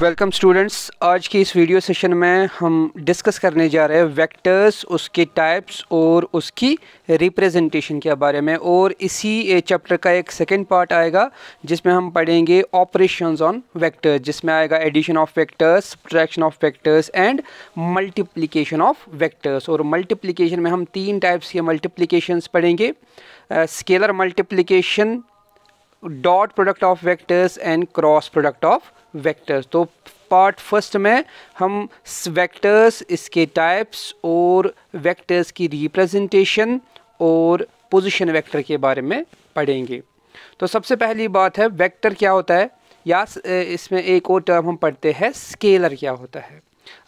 Welcome students आज की इस वीडियो सेशन में हम डिस्कस करने जा रहे हैं वेक्टर्स उसके टाइप्स और उसकी रिप्रेजेंटेशन के बारे में और इसी चैप्टर का एक सेकेंड पार्ट आएगा जिसमें हम पढ़ेंगे ऑपरेशंस ऑन वेक्टर्स जिसमें आएगा addition of vectors subtraction of vectors and multiplication of vectors और मल्टीप्लीकेशन में हम तीन टाइप्स के मल्टीप्लीकेशन पढ़ेंगे scalar multiplication dot product of vectors and cross product of vectors तो पार्ट फर्स्ट में हम वेक्टर्स इसके टाइप्स और वेक्टर्स की रिप्रेजेंटेशन और पोजीशन वेक्टर के बारे में पढ़ेंगे तो सबसे पहली बात है वेक्टर क्या होता है या इसमें एक और टर्म हम पढ़ते हैं स्केलर क्या होता है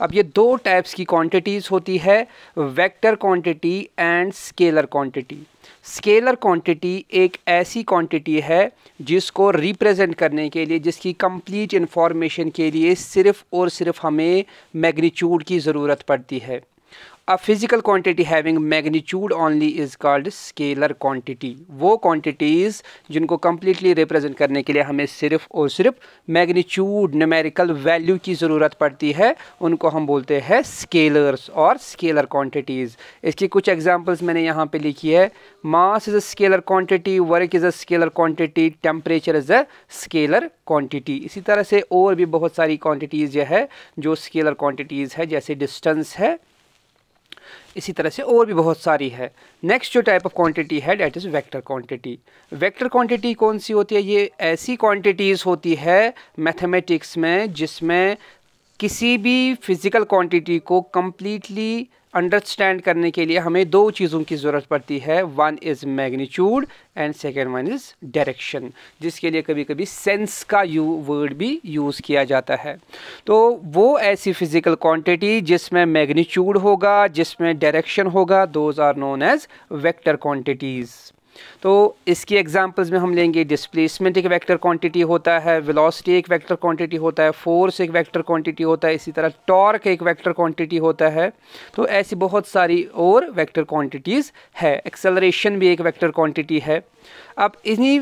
अब ये दो टाइप्स की क्वांटिटीज़ होती है vector quantity and scalar quantity scalar quantity एक ऐसी क्वांटिटी है जिसको रिप्रेजेंट करने के लिए जिसकी कंप्लीट इन्फॉर्मेशन के लिए सिर्फ़ और सिर्फ हमें मैग्नीट्यूड की ज़रूरत पड़ती है a physical quantity having magnitude only is called scalar quantity वो क्वांटिटीज़ जिनको कम्प्लीटली रिप्रेजेंट करने के लिए हमें सिर्फ और सिर्फ मैग्नीट्यूड न्यूमेरिकल वैल्यू की ज़रूरत पड़ती है उनको हम बोलते हैं स्केलर्स और स्केलर क्वांटिटीज़ इसकी कुछ एग्जांपल्स मैंने यहाँ पे लिखी है mass is a scalar quantity work is a scalar quantity temperature is a scalar quantity इसी तरह से और भी बहुत सारी क्वान्टिटीज़ यह है जो स्केलर क्वान्टिटीज़ है जैसे डिस्टेंस है इसी तरह से और भी बहुत सारी है नेक्स्ट जो टाइप ऑफ क्वांटिटी है that is vector quantity vector quantity कौन सी होती है ये ऐसी क्वांटिटीज़ होती है मैथमेटिक्स में जिसमें किसी भी फिज़िकल क्वांटिटी को कम्प्लीटली अंडरस्टैंड करने के लिए हमें दो चीज़ों की ज़रूरत पड़ती है one is magnitude and second one is direction जिसके लिए कभी कभी सेंस का यू वर्ड भी यूज़ किया जाता है तो वो ऐसी फिज़िकल क्वांटिटी जिसमें मैग्नीट्यूड होगा जिसमें डायरेक्शन होगा those are known as vector quantities तो इसकी एग्जांपल्स में हम लेंगे डिस्प्लेसमेंट एक वेक्टर क्वांटिटी होता है वेलोसिटी एक वेक्टर क्वांटिटी होता है फोर्स एक वेक्टर क्वांटिटी होता है इसी तरह टॉर्क एक वेक्टर क्वांटिटी होता है तो ऐसी बहुत सारी और वेक्टर क्वांटिटीज़ है एक्सेलरेशन भी एक वेक्टर क्वांटिटी है अब इन्हीं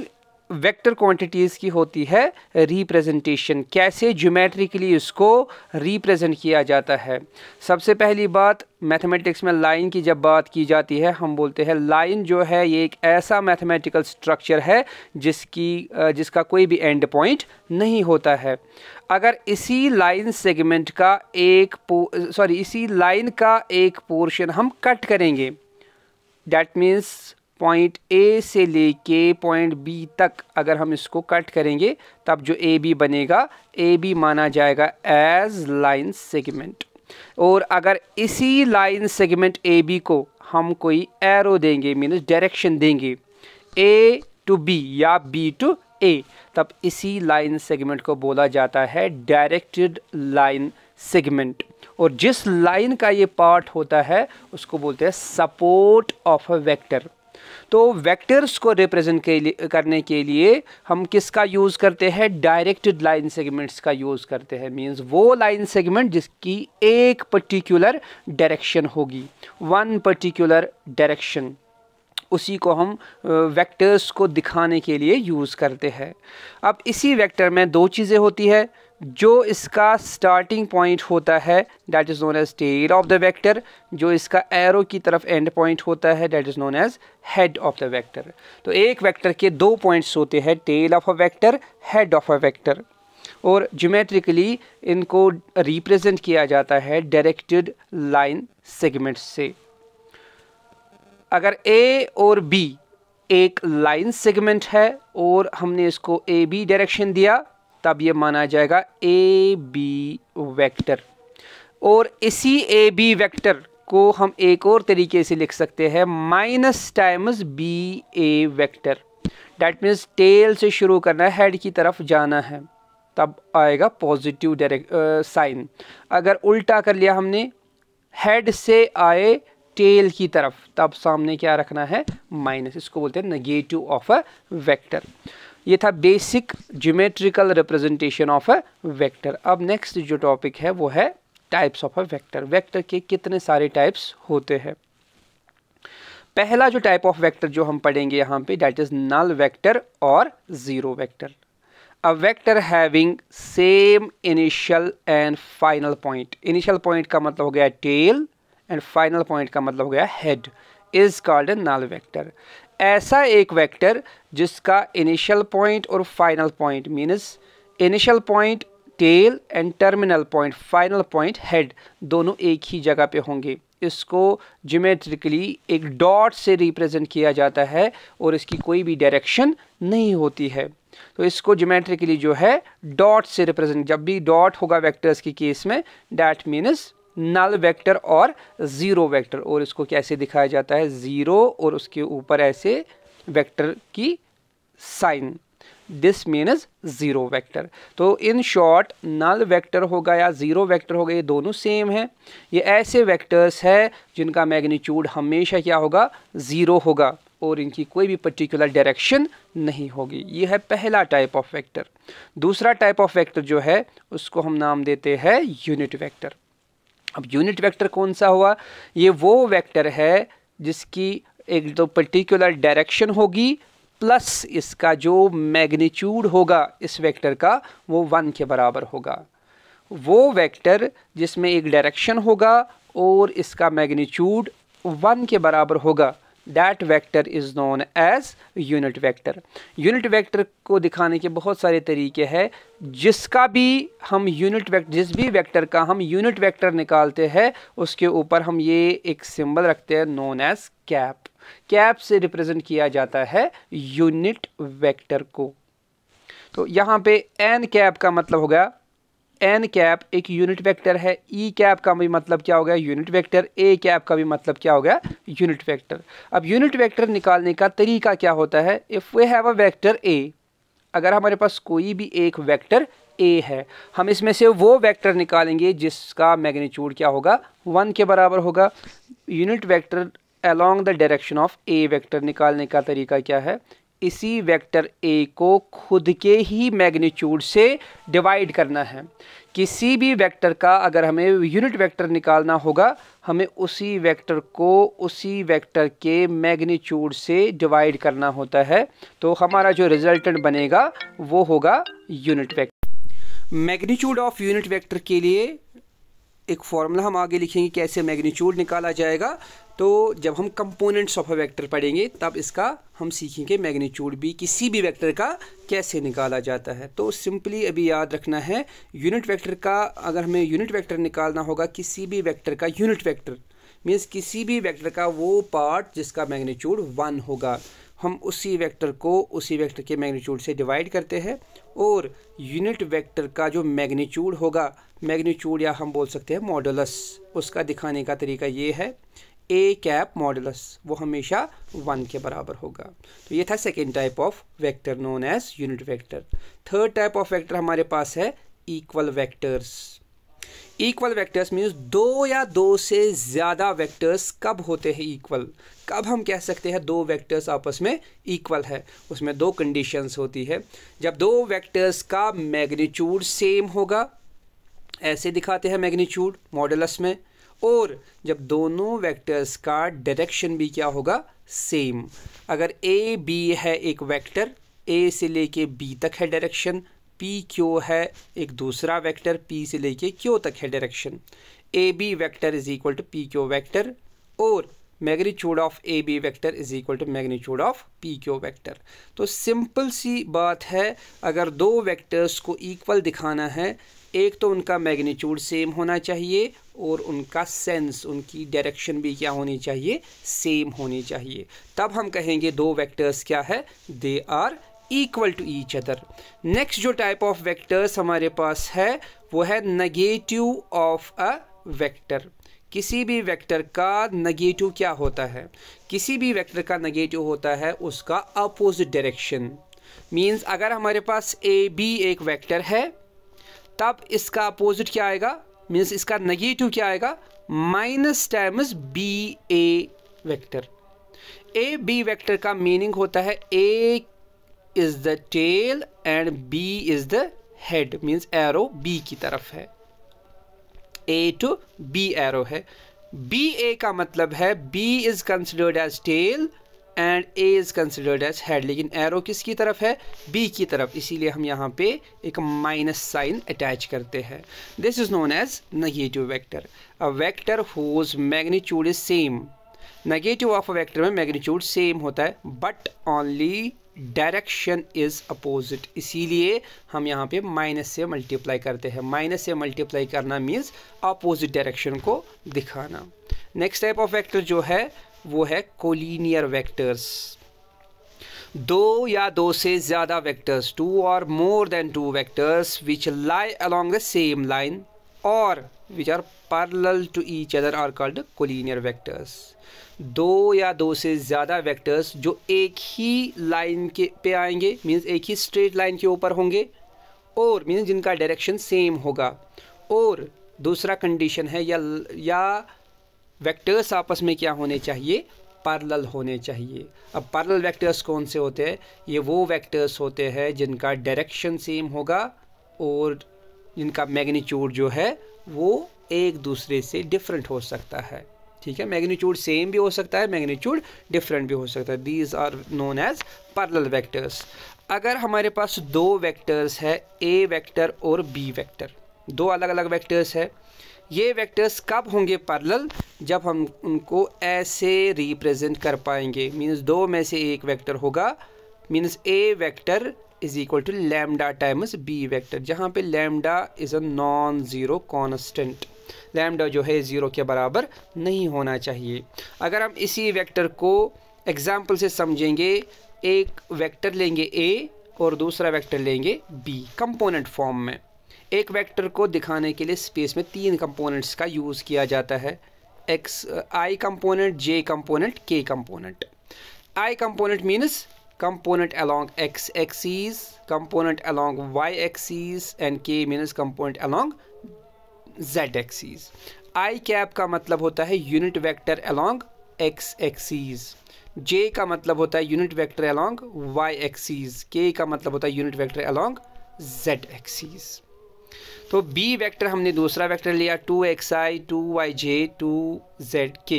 वेक्टर क्वांटिटीज़ की होती है रिप्रेजेंटेशन कैसे ज्योमेट्रिकली इसको रिप्रेजेंट किया जाता है सबसे पहली बात मैथमेटिक्स में लाइन की जब बात की जाती है हम बोलते हैं लाइन जो है ये एक ऐसा मैथमेटिकल स्ट्रक्चर है जिसकी जिसका कोई भी एंड पॉइंट नहीं होता है अगर इसी लाइन सेगमेंट का एक सॉरी इसी लाइन का एक पोर्शन हम कट करेंगे डैट मीन्स पॉइंट ए से लेके पॉइंट बी तक अगर हम इसको कट करेंगे तब जो ए बी बनेगा ए बी माना जाएगा एज लाइन सेगमेंट और अगर इसी लाइन सेगमेंट ए बी को हम कोई एरो देंगे मीन्स डायरेक्शन देंगे ए टू बी या बी टू ए तब इसी लाइन सेगमेंट को बोला जाता है डायरेक्टेड लाइन सेगमेंट और जिस लाइन का ये पार्ट होता है उसको बोलते हैं सपोर्ट ऑफ अ वेक्टर तो वेक्टर्स को रिप्रेजेंट के लिए करने के लिए हम किसका यूज़ करते हैं डायरेक्टेड लाइन सेगमेंट्स का यूज़ करते हैं मींस वो लाइन सेगमेंट जिसकी एक पर्टिकुलर डायरेक्शन होगी वन पर्टिकुलर डायरेक्शन उसी को हम वेक्टर्स को दिखाने के लिए यूज़ करते हैं अब इसी वेक्टर में दो चीज़ें होती है जो इसका स्टार्टिंग पॉइंट होता है that is known as tail of the vector जो इसका एरो की तरफ एंड पॉइंट होता है that is known as head of the vector तो एक वेक्टर के दो पॉइंट्स होते हैं tail of a vector head of a vector और जोमेट्रिकली इनको रिप्रेजेंट किया जाता है डायरेक्टेड लाइन सेगमेंट से अगर ए और बी एक लाइन सेगमेंट है और हमने इसको ए बी डायरेक्शन दिया तब ये माना जाएगा ए बी वैक्टर और इसी ए बी वैक्टर को हम एक और तरीके से लिख सकते हैं minus times B A vector that means tail से शुरू करना हैड की तरफ जाना है तब आएगा पॉजिटिव डायरेक्ट साइन अगर उल्टा कर लिया हमने हेड से आए टेल की तरफ तब सामने क्या रखना है माइनस इसको बोलते हैं नेगेटिव ऑफ अ वेक्टर ये था basic geometrical representation of a vector अब नेक्स्ट जो टॉपिक है वो है types of a vector vector के कितने सारे टाइप्स होते हैं पहला जो टाइप ऑफ वेक्टर जो हम पढ़ेंगे यहाँ पे डैट इज नल वेक्टर और zero vector a vector having same initial and final point initial point का मतलब हो गया टेल एंड फाइनल पॉइंट का मतलब हो गया head is called a null vector ऐसा एक वेक्टर जिसका इनिशियल पॉइंट और final point means initial point tail and terminal point final point head दोनों एक ही जगह पे होंगे इसको जोमेट्रिकली एक डॉट से रिप्रेजेंट किया जाता है और इसकी कोई भी डायरेक्शन नहीं होती है तो इसको जोमेट्रिकली जो है डॉट से रिप्रेजेंट जब भी डॉट होगा वेक्टर्स की केस में डैट मीनस नल वेक्टर और ज़ीरो वेक्टर और इसको कैसे दिखाया जाता है ज़ीरो और उसके ऊपर ऐसे वेक्टर की sign this means zero vector तो इन शॉर्ट नल वेक्टर होगा या ज़ीरो वेक्टर होगा ये दोनों सेम हैं ये ऐसे वेक्टर्स है जिनका मैग्नीट्यूड हमेशा क्या होगा ज़ीरो होगा और इनकी कोई भी पर्टिकुलर डायरेक्शन नहीं होगी ये है पहला टाइप ऑफ वेक्टर दूसरा टाइप ऑफ वेक्टर जो है उसको हम नाम देते हैं यूनिट वेक्टर अब यूनिट वेक्टर कौन सा हुआ ये वो वेक्टर है जिसकी एक तो पर्टिकुलर डायरेक्शन होगी प्लस इसका जो मैग्नीट्यूड होगा इस वेक्टर का वो वन के बराबर होगा वो वेक्टर जिसमें एक डायरेक्शन होगा और इसका मैग्नीट्यूड वन के बराबर होगा that vector is known as unit vector unit vector को दिखाने के बहुत सारे तरीके हैं जिसका भी हम यूनिट वैक्टर जिस भी वैक्टर का हम यूनिट वैक्टर निकालते हैं उसके ऊपर हम ये एक सिंबल रखते हैं नोन एज कैप कैप से रिप्रजेंट किया जाता है यूनिट वैक्टर को तो यहाँ पे एन कैप का मतलब हो गया एन कैप एक यूनिट वेक्टर है ई e कैप का भी मतलब क्या हो गया यूनिट वेक्टर ए कैप का भी मतलब क्या हो गया यूनिट वेक्टर अब यूनिट वेक्टर निकालने का तरीका क्या होता है if we have a vector A अगर हमारे पास कोई भी एक वेक्टर ए है हम इसमें से वो वेक्टर निकालेंगे जिसका मैग्नीट्यूड क्या होगा वन के बराबर होगा unit vector along the direction of A vector निकालने का तरीका क्या है इसी वेक्टर ए को खुद के ही मैग्नीट्यूड से डिवाइड करना है किसी भी वेक्टर का अगर हमें यूनिट वेक्टर निकालना होगा हमें उसी वेक्टर को उसी वेक्टर के मैग्नीट्यूड से डिवाइड करना होता है तो हमारा जो रिजल्टेंट बनेगा वो होगा unit vector magnitude of unit vector के लिए एक फार्मूला हम आगे लिखेंगे कैसे मैग्नीट्यूड निकाला जाएगा तो जब हम कंपोनेंट्स ऑफ अ वेक्टर पढ़ेंगे तब इसका हम सीखेंगे मैग्नीट्यूड भी किसी भी वेक्टर का कैसे निकाला जाता है तो सिंपली अभी याद रखना है यूनिट वेक्टर का अगर हमें यूनिट वेक्टर निकालना होगा किसी भी वेक्टर का यूनिट वेक्टर मीन्स किसी भी वेक्टर का वो पार्ट जिसका मैग्नीट्यूड वन होगा हम उसी वेक्टर को उसी वेक्टर के मैग्नीट्यूड से डिवाइड करते हैं और यूनिट वेक्टर का जो मैग्नीट्यूड होगा मैग्नीट्यूड या हम बोल सकते हैं मॉडलस उसका दिखाने का तरीका ये है ए कैप मॉडलस वो हमेशा वन के बराबर होगा तो ये था second type of vector known as unit vector third type of vector हमारे पास है equal vectors equal vectors means दो या दो से ज़्यादा वेक्टर्स कब होते हैं इक्वल कब हम कह सकते हैं दो वेक्टर्स आपस में इक्वल है उसमें दो कंडीशंस होती है जब दो वेक्टर्स का मैग्नीट्यूड सेम होगा ऐसे दिखाते हैं मैग्नीट्यूड मॉडलस में और जब दोनों वेक्टर्स का डायरेक्शन भी क्या होगा सेम अगर ए बी है एक वेक्टर ए से लेके बी तक है डायरेक्शन पी क्यू है एक दूसरा वेक्टर पी से लेके क्यू तक है direction A B vector is equal to P Q vector और magnitude of A B vector is equal to magnitude of P Q vector तो सिंपल सी बात है अगर दो वैक्टर्स को इक्वल दिखाना है एक तो उनका मैग्नीट्यूड सेम होना चाहिए और उनका सेंस उनकी डायरेक्शन भी क्या होनी चाहिए सेम होनी चाहिए तब हम कहेंगे दो वेक्टर्स क्या है they are equal to each other next जो टाइप ऑफ वेक्टर्स हमारे पास है वो है नगेटिव ऑफ अ वेक्टर किसी भी वेक्टर का नगेटिव क्या होता है किसी भी वेक्टर का नेगेटिव होता है उसका अपोजिट डायरेक्शन मींस अगर हमारे पास ए बी एक वेक्टर है तब इसका अपोजिट क्या आएगा मीन्स इसका नेगेटिव क्या आएगा minus times B A vector A B vector का मीनिंग होता है A is the tail end B is the head means arrow B की तरफ है ए टू बी एरो है बी ए का मतलब है B is considered as tail end A is considered as head लेकिन एरो किसकी तरफ है बी की तरफ इसीलिए हम यहाँ पे एक माइनस साइन अटैच करते हैं this is known as negative vector a vector whose magnitude is same negative of a vector में मैग्नीट्यूड सेम होता है but only direction is opposite इसीलिए हम यहाँ पे माइनस से मल्टीप्लाई करते हैं माइनस से मल्टीप्लाई करना मीन्स अपोजिट डायरेक्शन को दिखाना नेक्स्ट टाइप ऑफ वेक्टर जो है वो है कोलिनियर वेक्टर्स दो या दो से ज़्यादा वेक्टर्स टू और more than two vectors which lie along the same line और which are parallel to each other are called collinear vectors. दो या दो से ज़्यादा वैक्टर्स जो एक ही लाइन के पे आएंगे मीन्स एक ही स्ट्रेट लाइन के ऊपर होंगे और मीन्स जिनका डायरेक्शन सेम होगा और दूसरा कंडीशन है या या वेक्टर्स आपस में क्या होने चाहिए पार्लल होने चाहिए अब पार्लल वैक्टर्स कौन से होते हैं ये वो वैक्टर्स होते हैं जिनका डायरेक्शन सेम होगा और जिनका मैग्नीट्यूड जो है वो एक दूसरे से डिफरेंट हो सकता है ठीक है मैग्नीट्यूड सेम भी हो सकता है मैग्नीट्यूड डिफरेंट भी हो सकता है these are known as parallel vectors अगर हमारे पास दो वेक्टर्स है ए वेक्टर और बी वेक्टर दो अलग अलग वेक्टर्स है ये वेक्टर्स कब होंगे पैरेलल जब हम उनको ऐसे रिप्रेजेंट कर पाएंगे मींस दो में से एक वेक्टर होगा means A vector is equal to lambda times B vector जहाँ पर lambda is a non zero constant lambda जो है ज़ीरो के बराबर नहीं होना चाहिए अगर हम इसी वैक्टर को एग्ज़ाम्पल से समझेंगे एक वैक्टर लेंगे ए और दूसरा वैक्टर लेंगे बी कम्पोनेंट फॉर्म में एक वैक्टर को दिखाने के लिए स्पेस में तीन कंपोनेंट्स का यूज़ किया जाता है x i component j component k component i component means component along x axis component along y axis and k means component along z axis i cap का मतलब होता है unit vector along x axis j का मतलब होता है unit vector along y axis k का मतलब होता है unit vector along z axis तो b वेक्टर हमने दूसरा वेक्टर लिया 2xi 2yj 2zk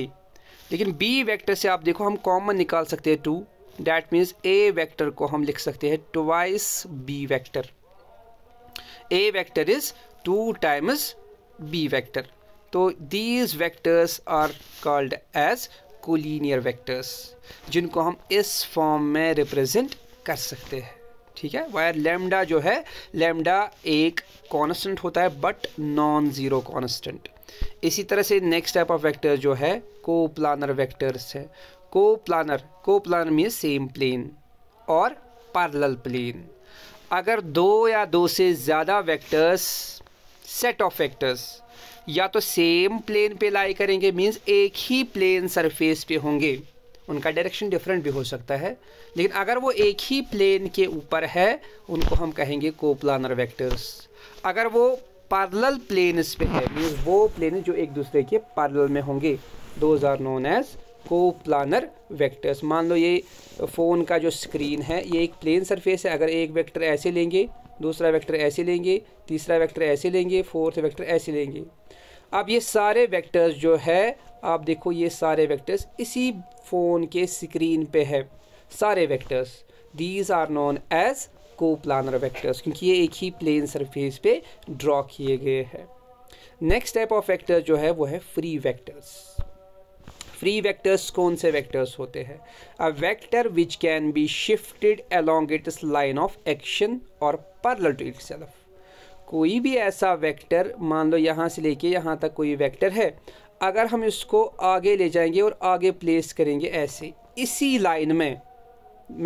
लेकिन b वेक्टर से आप देखो हम कॉमन निकाल सकते हैं 2 डैट मीन्स ए वैक्टर को हम लिख सकते हैं twice B vector A vector is two times B vector तो these vectors are called as collinear vectors जिनको हम इस फॉर्म में रिप्रेजेंट कर सकते हैं ठीक है वायर लेमडा जो है लेमडा एक कॉन्स्टेंट होता है बट नॉन ज़ीरो कॉन्स्टेंट इसी तरह से नेक्स्ट टाइप ऑफ वैक्टर जो है को प्लानर वैक्टर्स है coplanar coplanar means same plane और पार्लल प्लेन अगर दो या दो से ज़्यादा वेक्टर्स सेट ऑफ वेक्टर्स या तो सेम प्लेन पे लाई करेंगे मींस एक ही प्लेन सरफेस पे होंगे उनका डायरेक्शन डिफरेंट भी हो सकता है लेकिन अगर वो एक ही प्लेन के ऊपर है उनको हम कहेंगे कोप्लानर वेक्टर्स अगर वो पार्लल प्लेन्स पे है मींस वो प्लेन जो एक दूसरे के पार्लल में होंगे those are known as coplanar vectors मान लो ये फ़ोन का जो स्क्रीन है ये एक प्लेन सरफेस है अगर एक वेक्टर ऐसे लेंगे दूसरा वेक्टर ऐसे लेंगे तीसरा वेक्टर ऐसे लेंगे फोर्थ वेक्टर ऐसे लेंगे अब ये सारे वेक्टर्स जो है आप देखो ये सारे वेक्टर्स इसी फ़ोन के स्क्रीन पे है सारे vectors these are known as coplanar vectors क्योंकि ये एक ही प्लेन सरफेस पे ड्रॉ किए गए हैं नेक्स्ट टाइप ऑफ वैक्टर्स जो है वो है फ्री वेक्टर्स फ्री वेक्टर्स कौन से वेक्टर्स होते हैं a vector which can be shifted along its line of action और पर्ल टू सेल्फ कोई भी ऐसा वेक्टर मान लो यहाँ से लेके यहाँ तक कोई वेक्टर है अगर हम इसको आगे ले जाएंगे और आगे प्लेस करेंगे ऐसे इसी लाइन में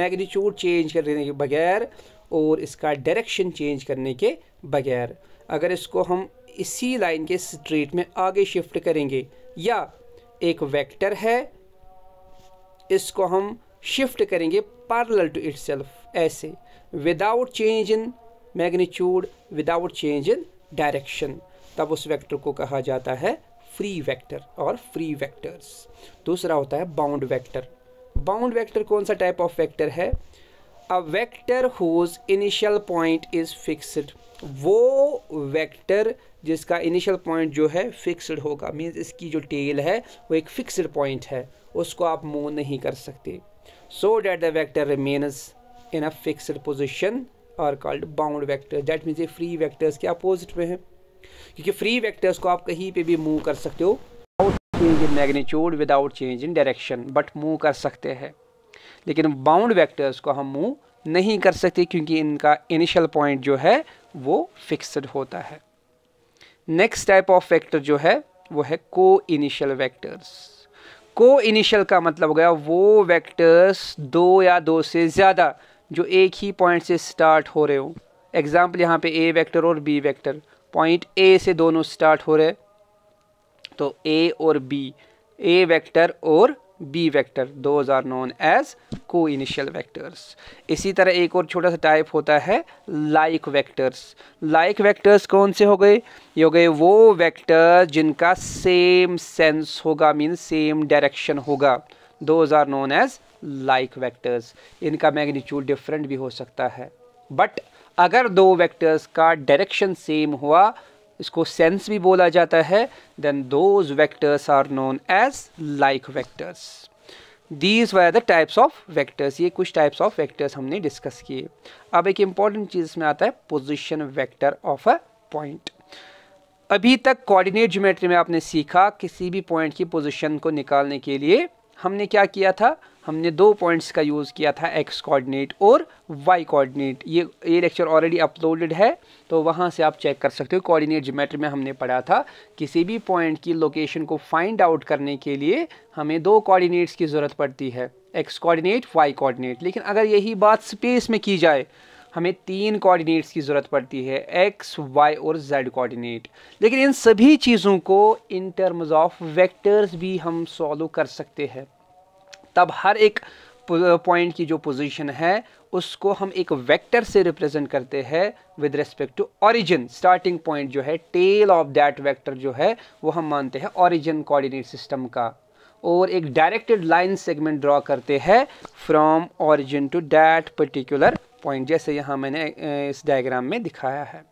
मैग्नीट्यूड चेंज करने के बगैर और इसका डायरेक्शन चेंज करने के बगैर अगर इसको हम इसी लाइन के स्ट्रीट में आगे शिफ्ट करेंगे या एक वेक्टर है इसको हम शिफ्ट करेंगे पैरेलल टू इट ऐसे without change in magnitude without change in direction तब उस वेक्टर को कहा जाता है फ्री वेक्टर और फ्री वेक्टर्स दूसरा होता है बाउंड वेक्टर बाउंड वेक्टर कौन सा टाइप ऑफ वेक्टर है a vector whose initial point is fixed वो वेक्टर जिसका इनिशियल पॉइंट जो है फिक्सड होगा मीन्स इसकी जो टेल है वो एक फिक्सड पॉइंट है उसको आप मूव नहीं कर सकते so that the vector remains in a fixed position are called bound vectors that means ये फ्री वैक्टर्स के अपोजिट में है क्योंकि फ्री वैक्टर्स को आप कहीं पर भी मूव कर सकते हो change in magnitude without change in direction but move कर सकते हैं लेकिन बाउंड वेक्टर्स को हम मूव नहीं कर सकते क्योंकि इनका इनिशियल पॉइंट जो है वो फिक्सड होता है नेक्स्ट टाइप ऑफ वेक्टर जो है वो है को इनिशियल वैक्टर्स को इनिशियल का मतलब हो गया वो वेक्टर्स दो या दो से ज़्यादा जो एक ही पॉइंट से स्टार्ट हो रहे हो एग्ज़ाम्पल यहाँ पे ए वेक्टर और बी वेक्टर पॉइंट ए से दोनों स्टार्ट हो रहे तो ए और बी ए वेक्टर और B vector those are known as coinitial vectors इसी तरह एक और छोटा सा टाइप होता है लाइक वैक्टर्स लाइक वैक्टर्स कौन से हो गए ये हो गए वो वैक्टर्स जिनका सेम सेंस होगा मीन सेम डायरेक्शन होगा those are known as like vectors इनका मैग्नीट्यूड डिफरेंट भी हो सकता है बट अगर दो वैक्टर्स का डायरेक्शन सेम हुआ इसको सेंस भी बोला जाता है then those vectors are known as like vectors these were the types of vectors ये कुछ टाइप्स ऑफ वैक्टर्स हमने डिस्कस किए अब एक इम्पॉर्टेंट चीज़ इसमें आता है position vector of a point अभी तक कोऑर्डिनेट ज्योमेट्री में आपने सीखा किसी भी पॉइंट की पोजीशन को निकालने के लिए हमने क्या किया था हमने दो पॉइंट्स का यूज़ किया था एक्स कोऑर्डिनेट और वाई कोऑर्डिनेट ये ये लेक्चर ऑलरेडी अपलोडेड है तो वहाँ से आप चेक कर सकते हो कोऑर्डिनेट जोमेट्री में हमने पढ़ा था किसी भी पॉइंट की लोकेशन को फाइंड आउट करने के लिए हमें दो कोऑर्डिनेट्स की ज़रूरत पड़ती है एक्स कोऑर्डिनेट वाई कोऑर्डिनेट लेकिन अगर यही बात स्पेस में की जाए हमें तीन कोऑर्डिनेट्स की ज़रूरत पड़ती है एक्स वाई और जेड कोऑर्डिनेट लेकिन इन सभी चीज़ों को इन टर्म्स ऑफ वेक्टर्स भी हम सॉल्व कर सकते हैं तब हर एक पॉइंट की जो पोजीशन है उसको हम एक वेक्टर से रिप्रेजेंट करते हैं with respect to origin starting point जो है टेल ऑफ दैट वेक्टर जो है वो हम मानते हैं ओरिजिन कोऑर्डिनेट सिस्टम का और एक डायरेक्टेड लाइन सेगमेंट ड्रॉ करते हैं from origin to that particular point जैसे यहाँ मैंने इस डायग्राम में दिखाया है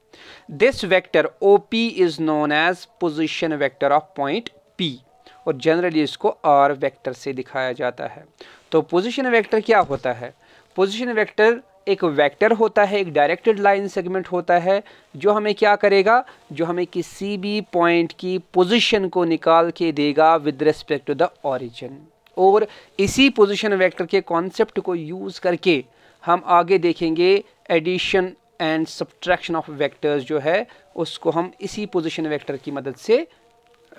this vector O P is known as position vector of point P और जनरली इसको आर वेक्टर से दिखाया जाता है तो पोजिशन वैक्टर क्या होता है पोजिशन वैक्टर एक वेक्टर होता है एक डायरेक्टेड लाइन सेगमेंट होता है जो हमें क्या करेगा जो हमें किसी भी पॉइंट की पोजीशन को निकाल के देगा with respect to the origin और इसी पोजीशन वेक्टर के कॉन्सेप्ट को यूज़ करके हम आगे देखेंगे addition and subtraction of vectors जो है उसको हम इसी पोजीशन वेक्टर की मदद से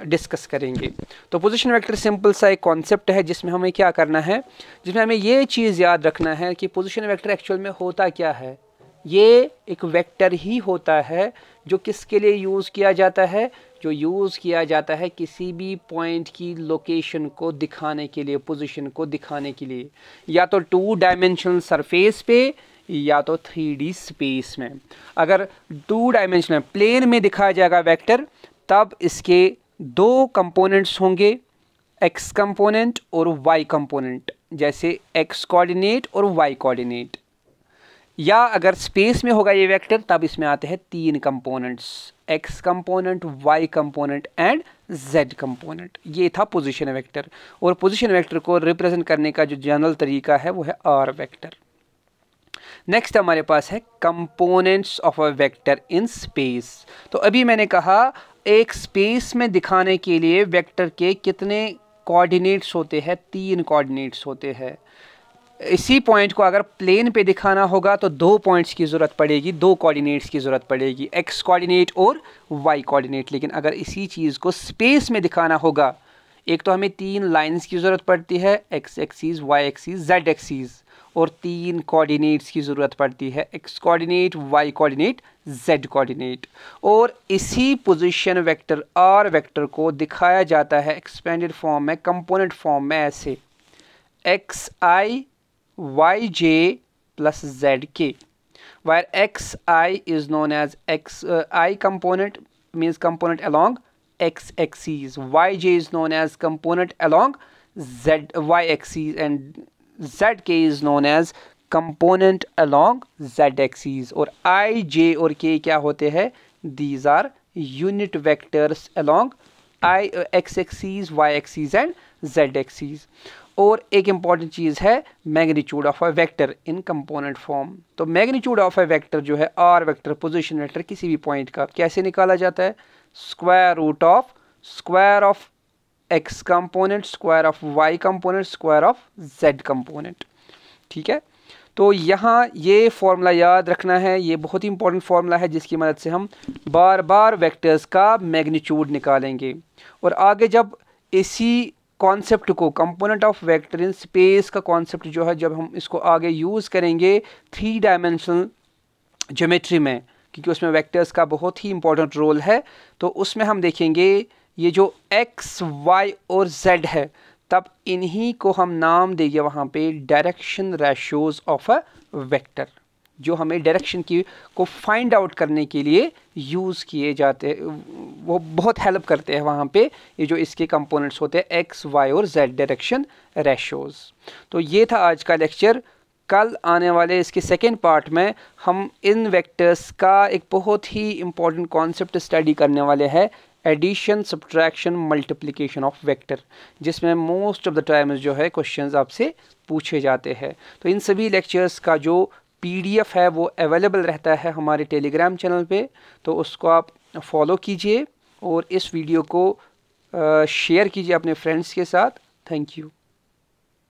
डिस्कस करेंगे तो पोजीशन वेक्टर सिंपल सा एक कॉन्सेप्ट है जिसमें हमें क्या करना है जिसमें हमें ये चीज़ याद रखना है कि पोजीशन वेक्टर एक्चुअल में होता क्या है ये एक वेक्टर ही होता है जो किसके लिए यूज़ किया जाता है जो यूज़ किया जाता है किसी भी पॉइंट की लोकेशन को दिखाने के लिए पोजीशन को दिखाने के लिए या तो टू डायमेंशनल सरफेस पे या तो थ्री स्पेस में अगर टू डायमेंशनल प्लेन में दिखाया जाएगा वेक्टर तब इसके दो कंपोनेंट्स होंगे एक्स कंपोनेंट और वाई कंपोनेंट जैसे एक्स कोऑर्डिनेट और वाई कोऑर्डिनेट या अगर स्पेस में होगा ये वेक्टर तब इसमें आते हैं तीन components x component y component and z component ये था पोजीशन वेक्टर और पोजीशन वेक्टर को रिप्रेजेंट करने का जो जनरल तरीका है वो है आर वेक्टर नेक्स्ट हमारे पास है components of a vector in space तो अभी मैंने कहा एक स्पेस में दिखाने के लिए वेक्टर के कितने कोऑर्डिनेट्स होते हैं तीन कोऑर्डिनेट्स होते हैं इसी पॉइंट को अगर प्लेन पे दिखाना होगा तो दो पॉइंट्स की ज़रूरत पड़ेगी दो कोऑर्डिनेट्स की ज़रूरत पड़ेगी एक्स कोऑर्डिनेट और वाई कोऑर्डिनेट लेकिन अगर इसी चीज़ को स्पेस में दिखाना होगा एक तो हमें तीन लाइंस की ज़रूरत पड़ती है x axes y axes z axes और तीन कोऑर्डिनेट्स की ज़रूरत पड़ती है x coordinate y coordinate z coordinate और इसी पोजीशन वेक्टर आर वेक्टर को दिखाया जाता है एक्सपेंडेड फॉर्म में कंपोनेंट फॉर्म में ऐसे x i y j plus z k where x i is known as x i component means component x axes y j is known as component along z y axes and k is known as component along Z axis और I, J और K क्या होते हैं These are unit vectors along I, X axis, Y axis and Z axis और एक important चीज़ है magnitude of a vector in component form तो मैग्नीट्यूड ऑफ अ वेक्टर जो है आर वेक्टर पोजिशन वेक्टर किसी भी पॉइंट का कैसे निकाला जाता है square root of square of x component square of y component square of z component ठीक है तो यहाँ ये फॉर्मूला याद रखना है ये बहुत ही इंपॉर्टेंट फार्मूला है जिसकी मदद से हम बार बार वेक्टर्स का मैग्नीट्यूड निकालेंगे और आगे जब इसी कॉन्सेप्ट को component of vector in space का कॉन्सेप्ट जो है जब हम इसको आगे यूज़ करेंगे थ्री डायमेंशनल जोमेट्री में क्योंकि उसमें वेक्टर्स का बहुत ही इंपॉर्टेंट रोल है तो उसमें हम देखेंगे ये जो एक्स वाई और जेड है तब इन्हीं को हम नाम देंगे वहाँ पे direction ratios of a vector जो हमें डायरेक्शन की को फाइंड आउट करने के लिए यूज़ किए जाते वो बहुत हेल्प करते हैं वहाँ पे ये जो इसके कंपोनेंट्स होते हैं एक्स वाई और जेड डायरेक्शन रेशोज़ तो ये था आज का लेक्चर कल आने वाले इसके सेकेंड पार्ट में हम इन वेक्टर्स का एक बहुत ही इम्पॉर्टेंट कॉन्सेप्ट स्टडी करने वाले हैं addition subtraction multiplication of vector जिसमें मोस्ट ऑफ द टाइम्स जो है क्वेश्चंस आपसे पूछे जाते हैं तो इन सभी लेक्चर्स का जो पीडीएफ है वो अवेलेबल रहता है हमारे टेलीग्राम चैनल पे तो उसको आप फॉलो कीजिए और इस वीडियो को शेयर कीजिए अपने फ्रेंड्स के साथ थैंक यू